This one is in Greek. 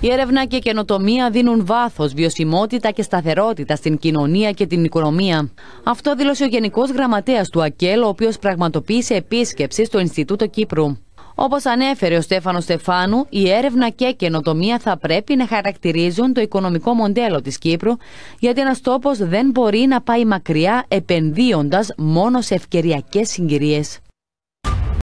Η έρευνα και η καινοτομία δίνουν βάθος, βιωσιμότητα και σταθερότητα στην κοινωνία και την οικονομία. Αυτό δήλωσε ο Γενικός Γραμματέας του ΑΚΕΛ, ο οποίος πραγματοποίησε επίσκεψη στο Ινστιτούτο Κύπρου. Όπως ανέφερε ο Στέφανος Στεφάνου, η έρευνα και η καινοτομία θα πρέπει να χαρακτηρίζουν το οικονομικό μοντέλο της Κύπρου, γιατί ένας τόπος δεν μπορεί να πάει μακριά επενδύοντας μόνο σε ευκαιριακές συγκυρίες.